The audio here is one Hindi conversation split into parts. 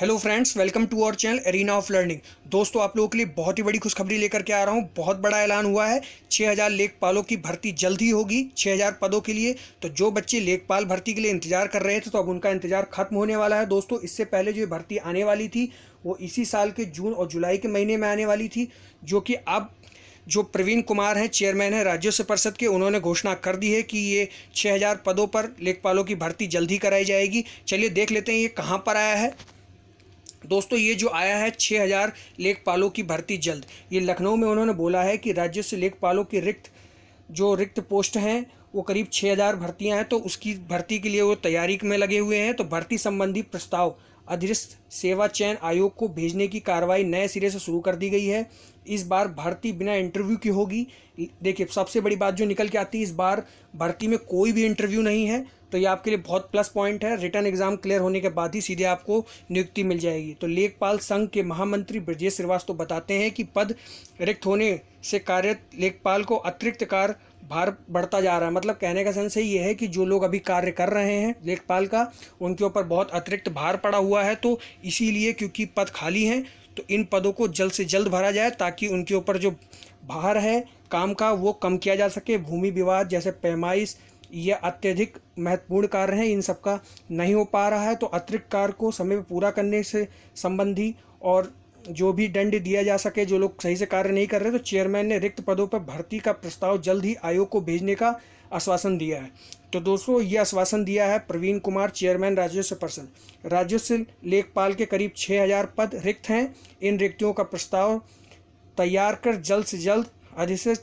hello friends welcome to our channel arena of learning दोस्तों आप लोगों के लिए बहुत ही बड़ी खुशखबरी लेकर के आ रहा हूँ बहुत बड़ा ऐलान हुआ है 6000 लेखपालों की भर्ती जल्द ही होगी 6000 पदों के लिए तो जो बच्चे लेखपाल भर्ती के लिए इंतजार कर रहे थे तो अब उनका इंतजार खत्म होने वाला है दोस्तों इससे पहले जो भर्ती आने वाली थी वो इसी साल के जून और जुलाई के महीने में आने वाली थी जो कि अब जो प्रवीण कुमार हैं चेयरमैन हैं से परिषद के उन्होंने घोषणा कर दी है कि ये 6000 पदों पर लेखपालों की भर्ती जल्द ही कराई जाएगी चलिए देख लेते हैं ये कहाँ पर आया है दोस्तों ये जो आया है 6000 लेखपालों की भर्ती जल्द ये लखनऊ में उन्होंने बोला है कि राज्य से लेखपालों की रिक्त जो रिक्त पोस्ट हैं वो करीब 6000 भर्तियां हैं तो उसकी भर्ती के लिए वो तैयारी में लगे हुए हैं तो भर्ती संबंधी प्रस्ताव अधिस्थ सेवा चयन आयोग को भेजने की कार्रवाई नए सिरे से शुरू कर दी गई है इस बार भर्ती बिना इंटरव्यू की होगी देखिए सबसे बड़ी बात जो निकल के आती है इस बार भर्ती में कोई भी इंटरव्यू नहीं है तो ये आपके लिए बहुत प्लस पॉइंट है रिटर्न एग्जाम क्लियर होने के बाद ही सीधे आपको नियुक्ति मिल जाएगी तो लेखपाल संघ के महामंत्री ब्रजेश श्रीवास्तव बताते हैं कि पद रिक्त होने से कार्यरत लेखपाल को अतिरिक्त कार भार बढ़ता जा रहा है मतलब कहने का सेंस ये है कि जो लोग अभी कार्य कर रहे हैं लेखपाल का उनके ऊपर बहुत अतिरिक्त भार पड़ा हुआ है तो इसीलिए क्योंकि पद खाली हैं तो इन पदों को जल्द से जल्द भरा जाए ताकि उनके ऊपर जो भार है काम का वो कम किया जा सके भूमि विवाद जैसे पैमाइश यह अत्यधिक महत्वपूर्ण कार्य है इन सब का नहीं हो पा रहा है तो अतिरिक्त कार्य को समय पर पूरा करने से संबंधी और जो भी दंड दिया जा सके जो लोग सही से कार्य नहीं कर रहे तो चेयरमैन ने रिक्त पदों पर भर्ती का प्रस्ताव जल्द ही आयोग को भेजने का आश्वासन दिया है तो दोस्तों ये आश्वासन दिया है प्रवीण कुमार चेयरमैन राजस्व पर्सन राजस्व लेखपाल के करीब छः हज़ार पद रिक्त हैं इन रिक्तियों का प्रस्ताव तैयार कर जल्द से जल्द अधिशेष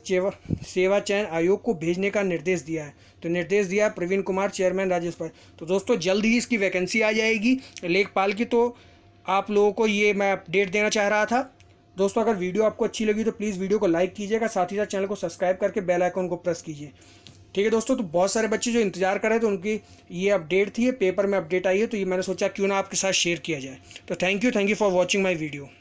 सेवा चयन आयोग को भेजने का निर्देश दिया है तो निर्देश दिया है प्रवीण कुमार चेयरमैन राजेश पर तो दोस्तों जल्द ही इसकी वैकेंसी आ जाएगी लेखपाल की तो आप लोगों को ये मैं अपडेट देना चाह रहा था दोस्तों अगर वीडियो आपको अच्छी लगी तो प्लीज़ वीडियो को लाइक कीजिएगा साथ ही साथ चैनल को सब्सक्राइब करके बेल आइकन को प्रेस कीजिए ठीक है दोस्तों तो बहुत सारे बच्चे जो इंतजार कर रहे थे उनकी ये अपडेट थी पेपर में अपडेट आई है तो ये मैंने सोचा क्यों ना आपके साथ शेयर किया जाए तो thank you thank you for watching my video